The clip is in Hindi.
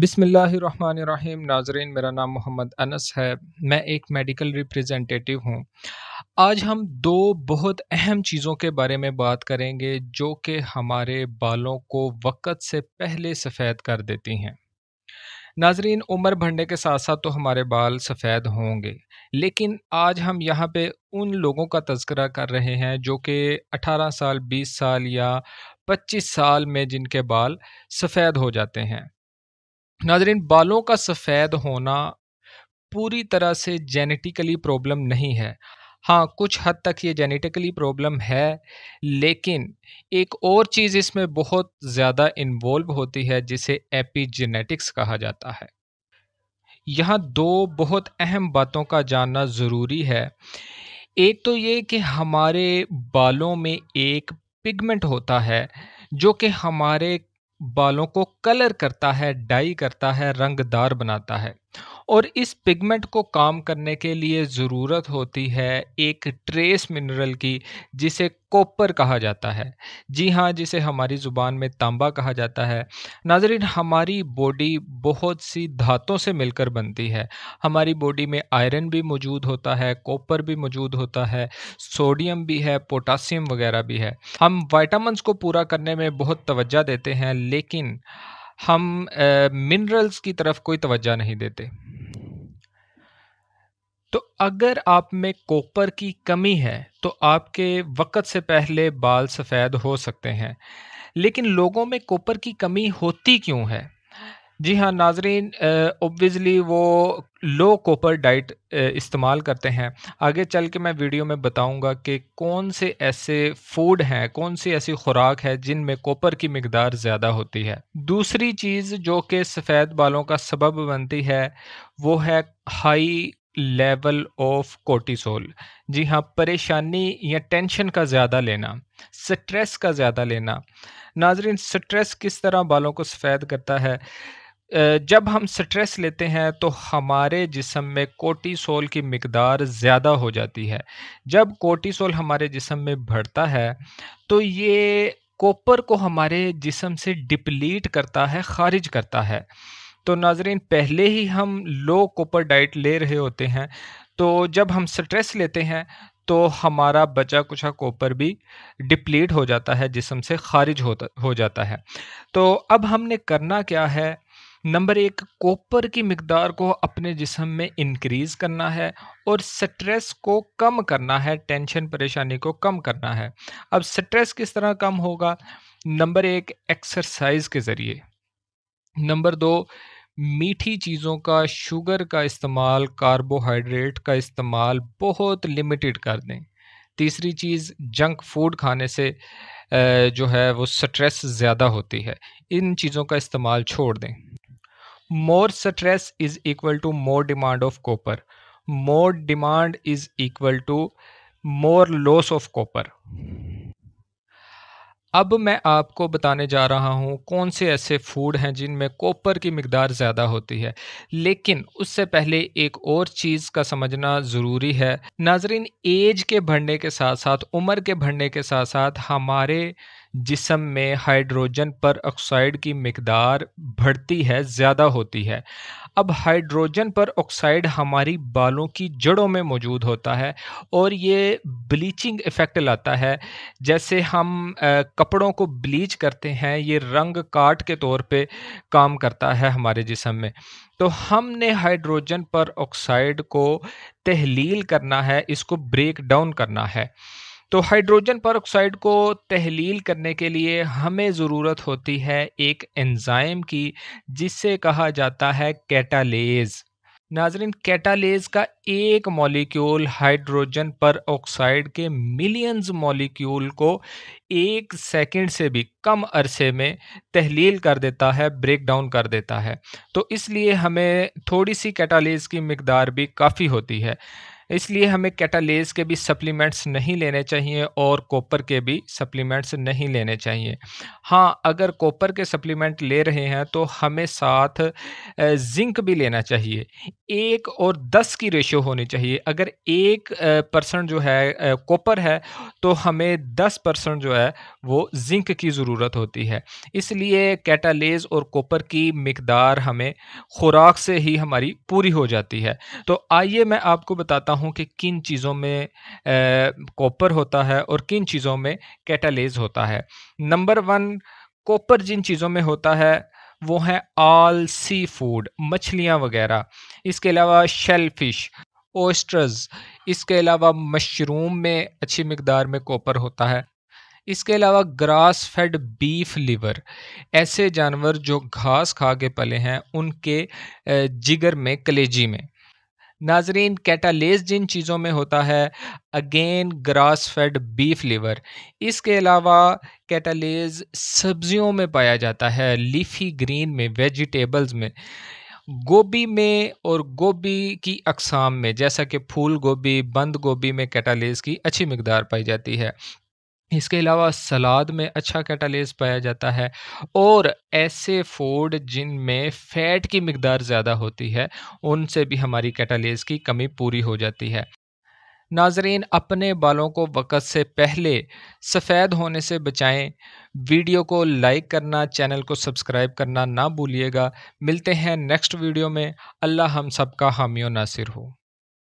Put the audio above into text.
बिसमीम नाजरीन मेरा नाम मोहम्मद अनस है मैं एक मेडिकल रिप्रेजेंटेटिव हूँ आज हम दो बहुत अहम चीज़ों के बारे में बात करेंगे जो कि हमारे बालों को वक़्त से पहले सफ़ेद कर देती हैं नाजरीन उम्र भरने के साथ साथ तो हमारे बाल सफ़ेद होंगे लेकिन आज हम यहाँ पे उन लोगों का तस्करा कर रहे हैं जो कि 18 साल 20 साल या 25 साल में जिनके बाल सफ़ेद हो जाते हैं नाजरीन बालों का सफ़ेद होना पूरी तरह से जेनेटिकली प्रॉब्लम नहीं है हाँ कुछ हद तक ये जेनेटिकली प्रॉब्लम है लेकिन एक और चीज़ इसमें बहुत ज़्यादा इन्वॉल्व होती है जिसे एपिजेनेटिक्स कहा जाता है यहाँ दो बहुत अहम बातों का जानना ज़रूरी है एक तो ये कि हमारे बालों में एक पिगमेंट होता है जो कि हमारे बालों को कलर करता है डाई करता है रंगदार बनाता है और इस पिगमेंट को काम करने के लिए ज़रूरत होती है एक ट्रेस मिनरल की जिसे कॉपर कहा जाता है जी हाँ जिसे हमारी ज़ुबान में तांबा कहा जाता है नाजरीन हमारी बॉडी बहुत सी धातों से मिलकर बनती है हमारी बॉडी में आयरन भी मौजूद होता है कॉपर भी मौजूद होता है सोडियम भी है पोटासियम वगैरह भी है हम वाइटामस को पूरा करने में बहुत तोज्जा देते हैं लेकिन हम मिनरल्स की तरफ कोई तवज्जा नहीं देते तो अगर आप में कॉपर की कमी है तो आपके वक़्त से पहले बाल सफ़ेद हो सकते हैं लेकिन लोगों में कॉपर की कमी होती क्यों है जी हाँ नाजरीन ओबियसली वो लो कोपर डाइट इस्तेमाल करते हैं आगे चल के मैं वीडियो में बताऊंगा कि कौन से ऐसे फूड हैं कौन सी ऐसी खुराक है जिनमें कॉपर की मकदार ज़्यादा होती है दूसरी चीज़ जो कि सफ़ेद बालों का सबब बनती है वो है हाई लेवल ऑफ कोर्टिसोल जी हाँ परेशानी या टेंशन का ज़्यादा लेना स्ट्रेस का ज़्यादा लेना नाजरीन स्ट्रेस किस तरह बालों को सफ़ेद करता है जब हम स्ट्रेस लेते हैं तो हमारे जिसम में कोर्टिसोल की मकदार ज़्यादा हो जाती है जब कोर्टिसोल हमारे जिसम में बढ़ता है तो ये कॉपर को हमारे जिसम से डिप्लीट करता है खारिज करता है तो नाजरीन पहले ही हम लो कॉपर डाइट ले रहे होते हैं तो जब हम स्ट्रेस लेते हैं तो हमारा बचा कुछा कॉपर भी डिप्लीट हो जाता है जिसम से खारिज होता हो जाता है तो अब हमने करना क्या है नंबर एक कॉपर की मकदार को अपने जिसम में इनक्रीज़ करना है और स्ट्रेस को कम करना है टेंशन परेशानी को कम करना है अब स्ट्रेस किस तरह कम होगा नंबर एक एक्सरसाइज के ज़रिए नंबर दो मीठी चीज़ों का शुगर का इस्तेमाल कार्बोहाइड्रेट का इस्तेमाल बहुत लिमिटेड कर दें तीसरी चीज़ जंक फूड खाने से जो है वो स्ट्रेस ज़्यादा होती है इन चीज़ों का इस्तेमाल छोड़ दें more stress is equal to more demand of copper more demand is equal to more loss of copper अब मैं आपको बताने जा रहा हूँ कौन से ऐसे फूड हैं जिनमें कॉपर की मकदार ज़्यादा होती है लेकिन उससे पहले एक और चीज़ का समझना ज़रूरी है नाजरीन एज के बढ़ने के साथ साथ उम्र के बढ़ने के साथ साथ हमारे जिसम में हाइड्रोजन पर ऑक्साइड की मकदार बढ़ती है ज़्यादा होती है अब हाइड्रोजन पर ऑक्साइड हमारी बालों की जड़ों में मौजूद होता है और ये ब्लीचिंग इफ़ेक्ट लाता है जैसे हम आ, कपड़ों को ब्लीच करते हैं ये रंग काट के तौर पे काम करता है हमारे जिसम में तो हमने हाइड्रोजन पर ऑक्साइड को तहलील करना है इसको ब्रेक डाउन करना है तो हाइड्रोजन पर को तहलील करने के लिए हमें ज़रूरत होती है एक एंजाइम की जिससे कहा जाता है कैटालेज नाजरीन कैटालेज का एक मॉलिक्यूल हाइड्रोजन पर ऑक्साइड के मिलियंस मॉलिक्यूल को एक सेकंड से भी कम अरसे में तहलील कर देता है ब्रेक डाउन कर देता है तो इसलिए हमें थोड़ी सी कैटालेज की मकदार भी काफ़ी होती है इसलिए हमें कैटालेज के भी सप्लीमेंट्स नहीं लेने चाहिए और कॉपर के भी सप्लीमेंट्स नहीं लेने चाहिए हाँ अगर कॉपर के सप्लीमेंट ले रहे हैं तो हमें साथ जिंक भी लेना चाहिए एक और दस की रेशियो होनी चाहिए अगर एक परसेंट जो है कॉपर है तो हमें दस परसेंट जो है वो जिंक की ज़रूरत होती है इसलिए कैटालेज और कॉपर की मकदार हमें खुराक से ही हमारी पूरी हो जाती है तो आइए मैं आपको बताता हूँ कि किन चीज़ों में कॉपर होता है और किन चीज़ों में कैटालेज होता है नंबर वन कॉपर जिन चीज़ों में होता है वो है आल सी फूड मछलियाँ वगैरह इसके अलावा शेल फिश ओस्टर्स इसके अलावा मशरूम में अच्छी मकदार में कॉपर होता है इसके अलावा ग्रास फेड बीफ लिवर ऐसे जानवर जो घास खा के पले हैं उनके जिगर में कलेजी में नाजरीन कैटालेस जिन चीज़ों में होता है again grass fed beef liver इसके अलावा कैटालेस सब्जियों में पाया जाता है लीफी ग्रीन में वेजिटेबल्स में गोभी में और गोभी की अकसाम में जैसा कि फूल गोभी बंद गोभी में कैटालेस की अच्छी मकदार पाई जाती है इसके अलावा सलाद में अच्छा कैटालेज पाया जाता है और ऐसे फूड जिनमें फैट की मकदार ज़्यादा होती है उनसे भी हमारी कैटालेज की कमी पूरी हो जाती है नाजरीन अपने बालों को वक़्त से पहले सफ़ेद होने से बचाएं वीडियो को लाइक करना चैनल को सब्सक्राइब करना ना भूलिएगा मिलते हैं नेक्स्ट वीडियो में अल्लाह हम सब का हामियों नासिर हो